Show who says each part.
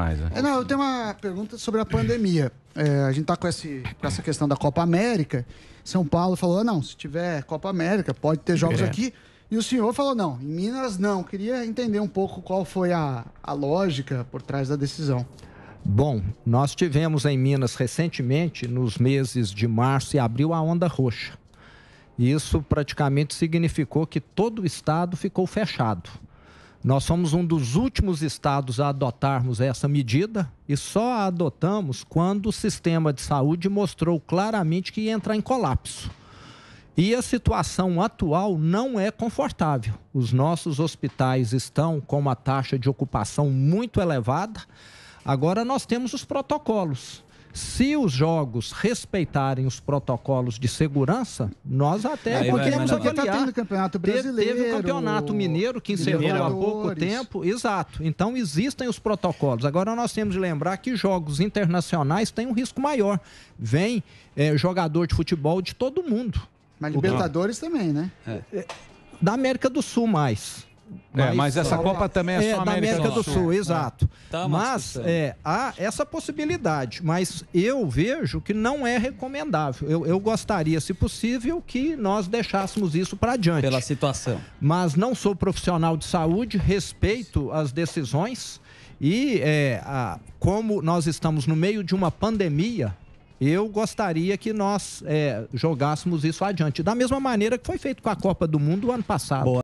Speaker 1: mais. Né? É, não, eu tenho uma pergunta sobre a pandemia. É, a gente está com, com essa questão da Copa América. São Paulo falou: ah, não, se tiver Copa América, pode ter jogos é. aqui. E o senhor falou: não, em Minas não. Queria entender um pouco qual foi a, a lógica por trás da
Speaker 2: decisão. Bom, nós tivemos em Minas recentemente, nos meses de março e abril, a onda roxa. Isso praticamente significou que todo o estado ficou fechado. Nós somos um dos últimos estados a adotarmos essa medida e só a adotamos quando o sistema de saúde mostrou claramente que ia entrar em colapso. E a situação atual não é confortável. Os nossos hospitais estão com uma taxa de ocupação muito elevada. Agora nós temos os protocolos. Se os jogos respeitarem os protocolos de segurança, nós até É podemos vai, Tá tendo campeonato brasileiro, teve, o campeonato mineiro que encerrou há pouco tempo. Exato. Então existem os protocolos. Agora nós temos de lembrar que jogos internacionais têm um risco maior. Vem é, jogador de futebol de todo mundo. Mas uhum. Libertadores também, né? É. Da América do Sul mais. Mas, é, mas essa Copa também é, é só América, da América do Sul, Sul exato. É. Tá mas é, há essa possibilidade, mas eu vejo que não é recomendável. Eu, eu gostaria, se possível, que nós deixássemos isso para adiante. Pela situação. Mas não sou profissional de saúde, respeito as decisões e é, a, como nós estamos no meio de uma pandemia, eu gostaria que nós é, jogássemos isso adiante. Da mesma maneira que foi feito com a Copa do Mundo ano passado. Boa.